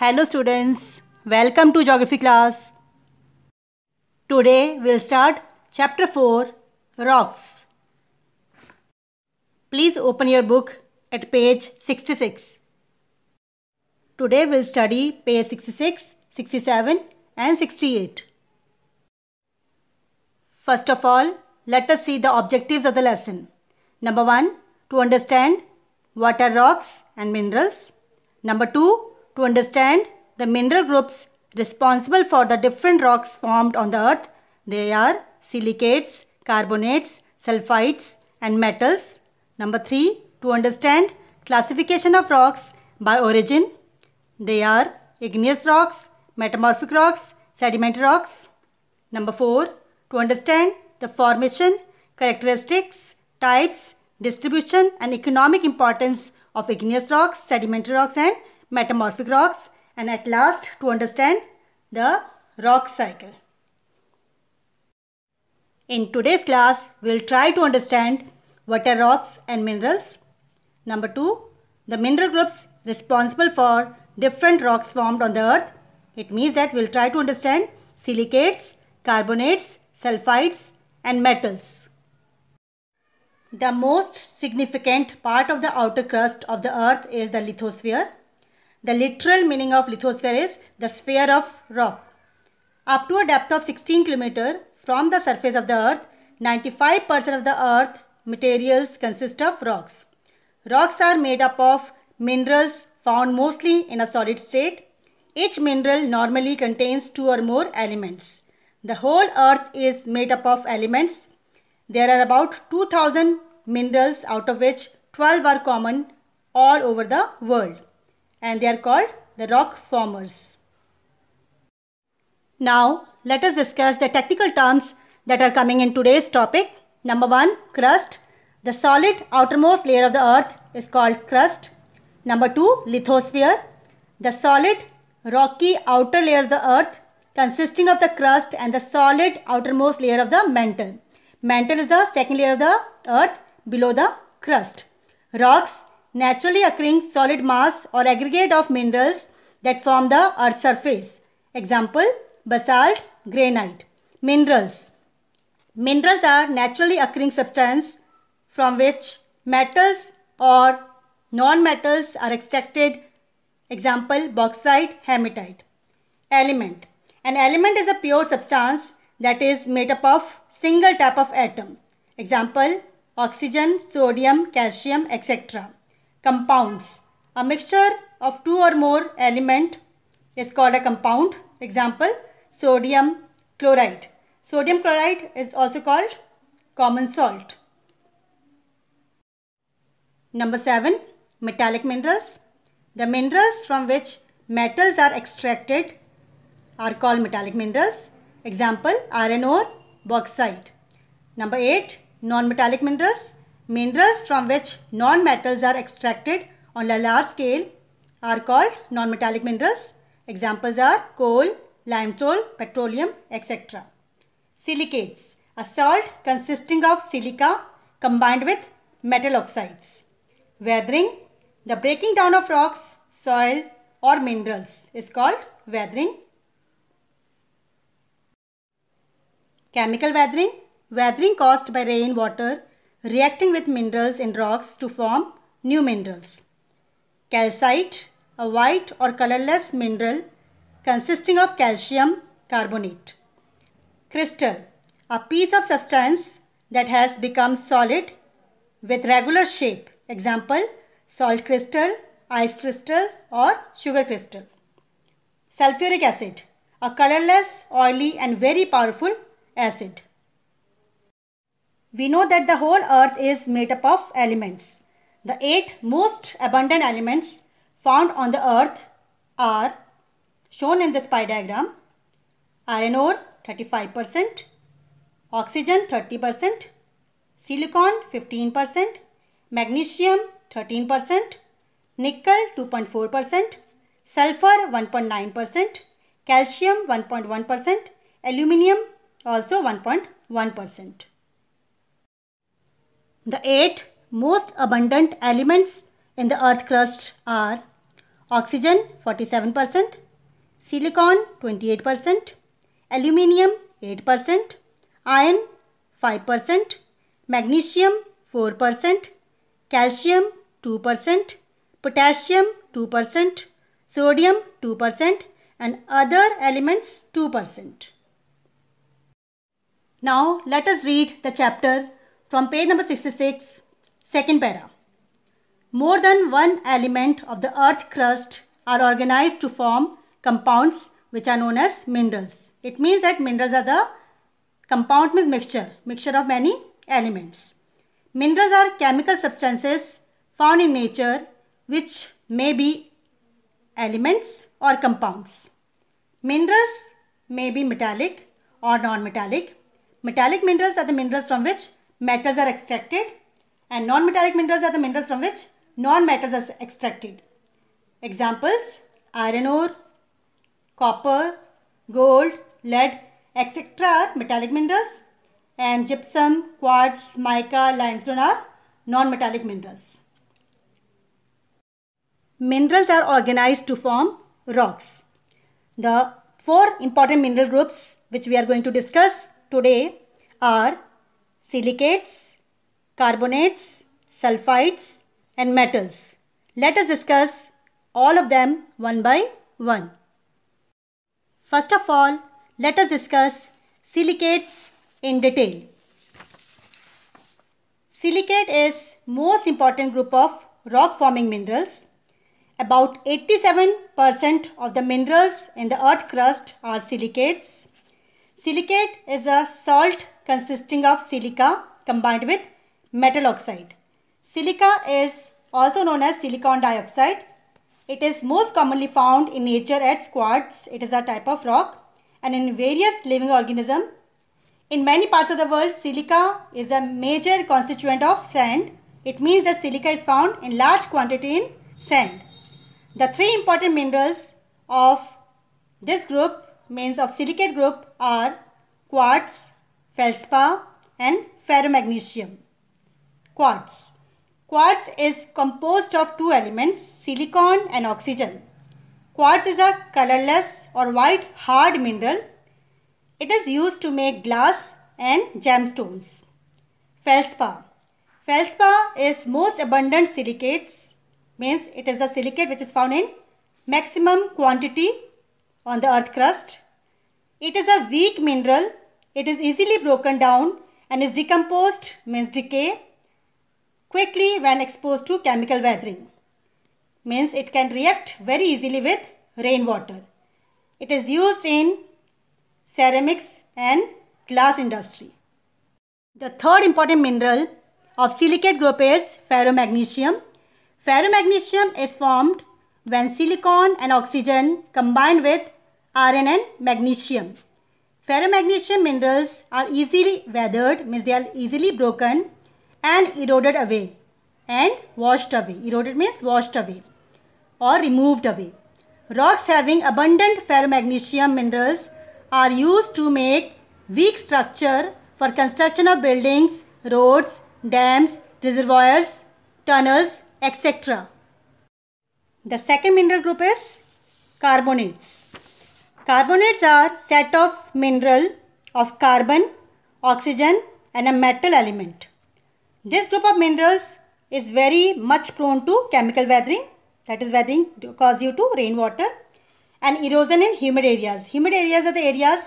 Hello students, welcome to geography class. Today we'll start chapter 4 Rocks. Please open your book at page 66. Today we'll study page 66, 67 and 68. First of all, let us see the objectives of the lesson. Number 1, to understand what are rocks and minerals. Number 2, to understand the mineral groups responsible for the different rocks formed on the earth, they are silicates, carbonates, sulfides and metals. Number 3. To understand classification of rocks by origin, they are igneous rocks, metamorphic rocks, sedimentary rocks. Number 4. To understand the formation, characteristics, types, distribution and economic importance of igneous rocks, sedimentary rocks and metamorphic rocks and at last to understand the rock cycle. In today's class, we will try to understand what are rocks and minerals. Number 2. The mineral groups responsible for different rocks formed on the earth. It means that we will try to understand silicates, carbonates, sulfides and metals. The most significant part of the outer crust of the earth is the lithosphere. The literal meaning of lithosphere is the sphere of rock. Up to a depth of 16 km from the surface of the earth, 95% of the earth materials consist of rocks. Rocks are made up of minerals found mostly in a solid state. Each mineral normally contains two or more elements. The whole earth is made up of elements. There are about 2000 minerals out of which 12 are common all over the world and they are called the rock formers. Now let us discuss the technical terms that are coming in today's topic. Number 1 crust. The solid outermost layer of the earth is called crust. Number 2 lithosphere. The solid rocky outer layer of the earth consisting of the crust and the solid outermost layer of the mantle. Mantle is the second layer of the earth below the crust. Rocks naturally occurring solid mass or aggregate of minerals that form the earth's surface. Example, basalt, granite. Minerals. Minerals are naturally occurring substance from which metals or non-metals are extracted. Example, bauxite, hematite. Element. An element is a pure substance that is made up of single type of atom. Example, oxygen, sodium, calcium, etc compounds. A mixture of two or more element is called a compound. Example, sodium chloride. Sodium chloride is also called common salt. Number 7. Metallic minerals. The minerals from which metals are extracted are called metallic minerals. Example, iron ore, bauxite. Number 8. Non-metallic minerals. Minerals from which non-metals are extracted on a large scale are called non-metallic minerals. Examples are coal, limestone, petroleum, etc. Silicates, a salt consisting of silica combined with metal oxides. Weathering, the breaking down of rocks, soil or minerals is called weathering. Chemical weathering, weathering caused by rain, water reacting with minerals in rocks to form new minerals. Calcite, a white or colorless mineral consisting of calcium carbonate. Crystal, a piece of substance that has become solid with regular shape. Example, salt crystal, ice crystal or sugar crystal. Sulfuric acid, a colorless, oily and very powerful acid. We know that the whole earth is made up of elements. The eight most abundant elements found on the earth are shown in this pie diagram. Iron ore 35%, oxygen 30%, silicon 15%, magnesium 13%, nickel 2.4%, sulfur 1.9%, calcium 1.1%, aluminium also 1.1%. The eight most abundant elements in the earth crust are oxygen 47%, silicon 28%, aluminium 8%, iron 5%, magnesium 4%, calcium 2%, potassium 2%, sodium 2% and other elements 2%. Now let us read the chapter from page number 66, second para. More than one element of the earth crust are organized to form compounds which are known as minerals. It means that minerals are the compound means mixture, mixture of many elements. Minerals are chemical substances found in nature which may be elements or compounds. Minerals may be metallic or non-metallic. Metallic minerals are the minerals from which metals are extracted and non-metallic minerals are the minerals from which non-metals are extracted. Examples, iron ore, copper, gold, lead, etc. are metallic minerals and gypsum, quartz, mica, limestone are non-metallic minerals. Minerals are organized to form rocks. The four important mineral groups which we are going to discuss today are silicates, carbonates, sulfides, and metals. Let us discuss all of them one by one. First of all, let us discuss silicates in detail. Silicate is most important group of rock forming minerals. About 87% of the minerals in the earth crust are silicates. Silicate is a salt consisting of silica combined with metal oxide. Silica is also known as silicon dioxide. It is most commonly found in nature at quartz. It is a type of rock and in various living organisms. In many parts of the world, silica is a major constituent of sand. It means that silica is found in large quantity in sand. The three important minerals of this group means of silicate group are quartz, feldspar and ferromagnesium. Quartz. Quartz is composed of two elements, silicon and oxygen. Quartz is a colorless or white hard mineral. It is used to make glass and gemstones. Feldspar. Feldspar is most abundant silicates, means it is a silicate which is found in maximum quantity on the earth crust. It is a weak mineral. It is easily broken down and is decomposed means decay quickly when exposed to chemical weathering. Means it can react very easily with rainwater. It is used in ceramics and glass industry. The third important mineral of silicate group is ferromagnesium. Ferromagnesium is formed when silicon and oxygen combined with iron and magnesium. Ferromagnesium minerals are easily weathered, means they are easily broken and eroded away and washed away. Eroded means washed away or removed away. Rocks having abundant ferromagnesium minerals are used to make weak structure for construction of buildings, roads, dams, reservoirs, tunnels, etc. The second mineral group is carbonates. Carbonates are set of mineral of carbon, oxygen and a metal element. This group of minerals is very much prone to chemical weathering that is weathering caused due to rainwater and erosion in humid areas. Humid areas are the areas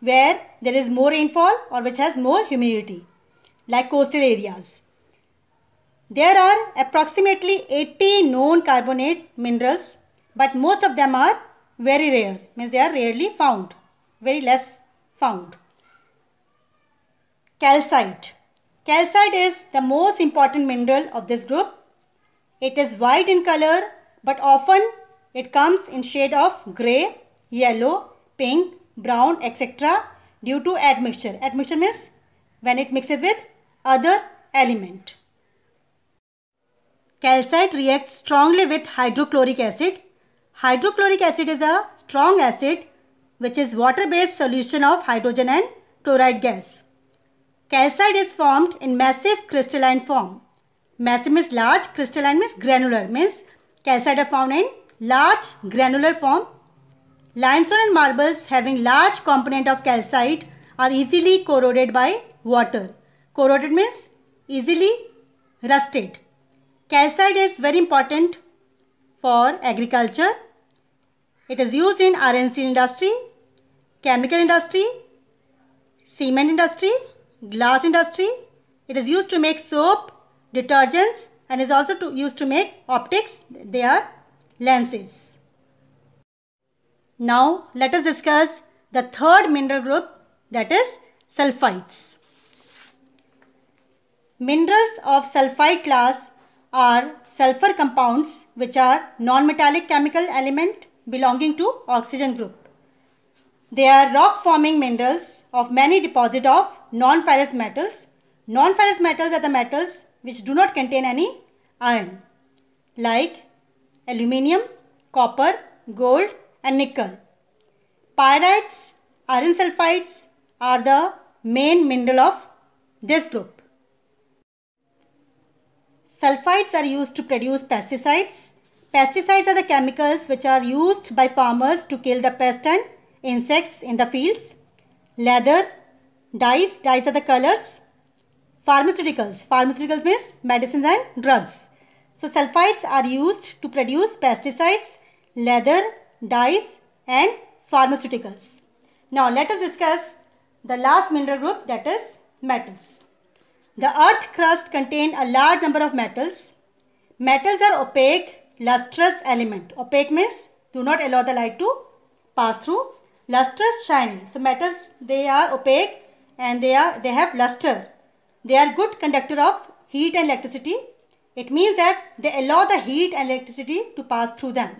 where there is more rainfall or which has more humidity like coastal areas. There are approximately 80 known carbonate minerals but most of them are very rare means they are rarely found very less found calcite calcite is the most important mineral of this group it is white in color but often it comes in shade of gray yellow pink brown etc due to admixture admixture means when it mixes with other element calcite reacts strongly with hydrochloric acid Hydrochloric acid is a strong acid which is water-based solution of hydrogen and chloride gas. Calcite is formed in massive crystalline form. Massive means large, crystalline means granular means calcite are found in large granular form. Limestone and marbles having large component of calcite are easily corroded by water. Corroded means easily rusted. Calcite is very important for agriculture it is used in RNC industry, chemical industry, cement industry, glass industry. It is used to make soap, detergents and is also to, used to make optics. They are lenses. Now let us discuss the third mineral group that is sulfides. Minerals of sulfide class are sulfur compounds which are non-metallic chemical element belonging to oxygen group. They are rock forming minerals of many deposit of non-ferrous metals. Non-ferrous metals are the metals which do not contain any iron like aluminium, copper, gold and nickel. Pyrites, iron sulfides are the main mineral of this group. Sulfides are used to produce pesticides Pesticides are the chemicals which are used by farmers to kill the pests and insects in the fields. Leather, dyes, dyes are the colors. Pharmaceuticals, pharmaceuticals means medicines and drugs. So sulfides are used to produce pesticides, leather, dyes and pharmaceuticals. Now let us discuss the last mineral group that is metals. The earth crust contains a large number of metals. Metals are opaque lustrous element. Opaque means do not allow the light to pass through. Lustrous, shiny. So metals, they are opaque and they, are, they have luster. They are good conductor of heat and electricity. It means that they allow the heat and electricity to pass through them.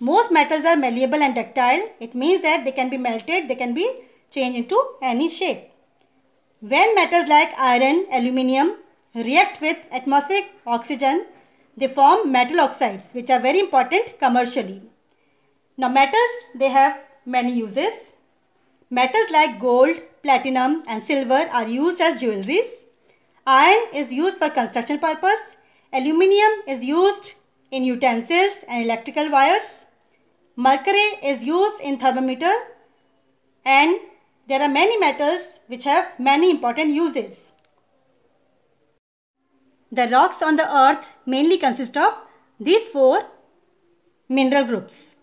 Most metals are malleable and ductile. It means that they can be melted, they can be changed into any shape. When metals like iron, aluminium react with atmospheric oxygen, they form metal oxides which are very important commercially. Now metals, they have many uses. Metals like gold, platinum and silver are used as jewelries. Iron is used for construction purpose. Aluminium is used in utensils and electrical wires. Mercury is used in thermometer and there are many metals which have many important uses. The rocks on the earth mainly consist of these four mineral groups.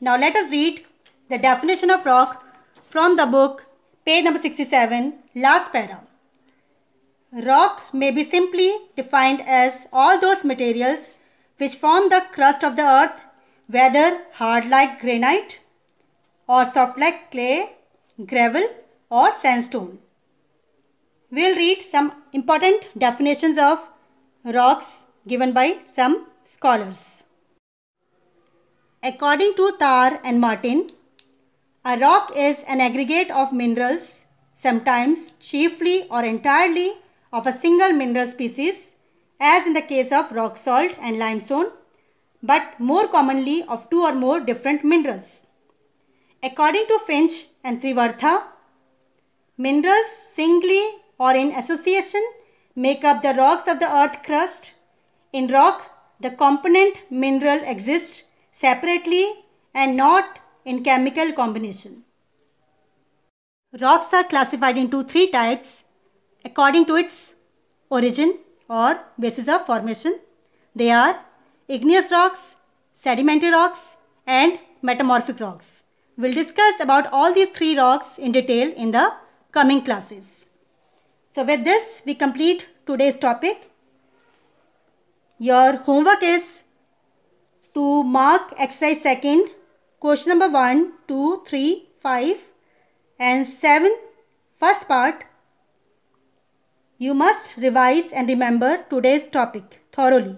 Now let us read the definition of rock from the book page number 67 last para. Rock may be simply defined as all those materials which form the crust of the earth whether hard like granite or soft like clay, gravel or sandstone. We will read some important definitions of rocks given by some scholars. According to Tar and Martin, a rock is an aggregate of minerals, sometimes chiefly or entirely of a single mineral species, as in the case of rock salt and limestone, but more commonly of two or more different minerals. According to Finch and Trivartha, minerals singly or in association make up the rocks of the earth crust. In rock, the component mineral exists separately and not in chemical combination. Rocks are classified into three types according to its origin or basis of formation. They are igneous rocks, sedimentary rocks and metamorphic rocks. We'll discuss about all these three rocks in detail in the coming classes. So with this we complete today's topic. Your homework is to mark exercise second question number 1, 2, 3, 5 and 7 first part. You must revise and remember today's topic thoroughly.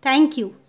Thank you.